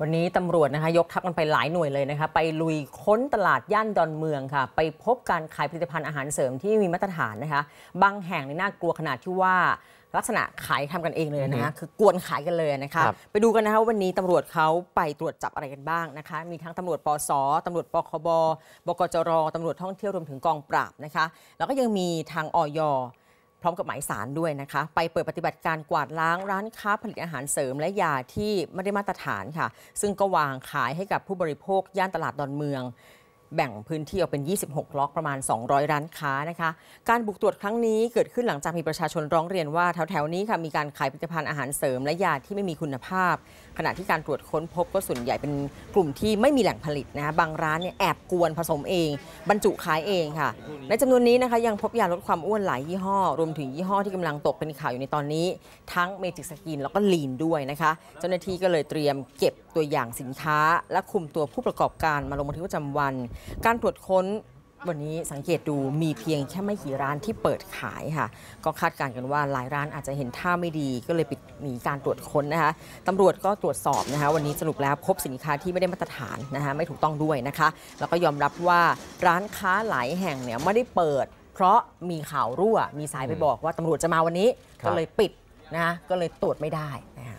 วันนี้ตำรวจนะคะยกทัพกันไปหลายหน่วยเลยนะคะไปลุยค้นตลาดย่านดอนเมืองค่ะไปพบการขายผลิตภัณฑ์อาหารเสริมที่มีมาตรฐานนะคะ บางแห่งในน่ากลัวขนาดที่ว่า ลักษณะขายทำกันเองเลยนะคะคือกวนขายกันเลยนะคะ ไปดูกันนะคะวันนี้ตำรวจเขาไปตรวจจับอะไรกันบ้างนะคะมีทั้งตำรวจปสตำรวจปคบ บกจรตำรวจท่องเที่ยวรวมถึงกองปราบนะคะ แล้วก็ยังมีทางอยพร้อมกับหมายสารด้วยนะคะ ไปเปิดปฏิบัติการกวาดล้างร้านค้าผลิตอาหารเสริม และยาที่ไม่ได้มาตรฐานค่ะ ซึ่งก็วางขายให้กับผู้บริโภค ย่านตลาดดอนเมืองแบ่งพื้นที่ออกเป็น 26 ล็อกประมาณ 200 ร้านค้านะคะ การบุกตรวจครั้งนี้เกิดขึ้นหลังจากมีประชาชนร้องเรียนว่าแถวๆนี้ค่ะ มีการขายผลิตภัณฑ์อาหารเสริมและยาที่ไม่มีคุณภาพ ขณะที่การตรวจค้นพบก็ส่วนใหญ่เป็นกลุ่มที่ไม่มีแหล่งผลิตนะคะบางร้านเนี่ยแอบกวนผสมเอง บรรจุขายเองค่ะในจำนวนนี้นะคะยังพบยาลดความอ้วนหลายยี่ห้อ รวมถึงยี่ห้อที่กำลังตกเป็นข่าวอยู่ในตอนนี้ทั้งเมจิกสกินแล้วก็ลีนด้วยนะคะเจ้าหน้าที่ก็เลยเตรียมเก็บตัวอย่างสินค้าและคุมตัวผู้ประกอบการมาลงบันทึกประจำวันการตรวจค้นวันนี้สังเกตดูมีเพียงแค่ไม่กี่ร้านที่เปิดขายค่ะ ก็คาดการณ์กันว่าหลายร้านอาจจะเห็นท่าไม่ดี ก็เลยปิดหนีการตรวจค้นนะคะตำรวจก็ตรวจสอบนะคะวันนี้สรุปแล้วพบสินค้าที่ไม่ได้มาตรฐานนะคะไม่ถูกต้องด้วยนะคะ แล้วก็ยอมรับว่าร้านค้าหลายแห่งเนี่ยไม่ได้เปิด เพราะมีข่าวรั่ว มีสายไปบอกว่าตำรวจจะมาวันนี้ก็เลยปิดนะะก็เลยตรวจไม่ได้นะคะ